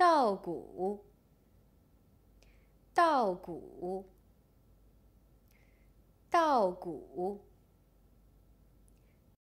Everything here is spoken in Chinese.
稻谷，稻谷，稻谷。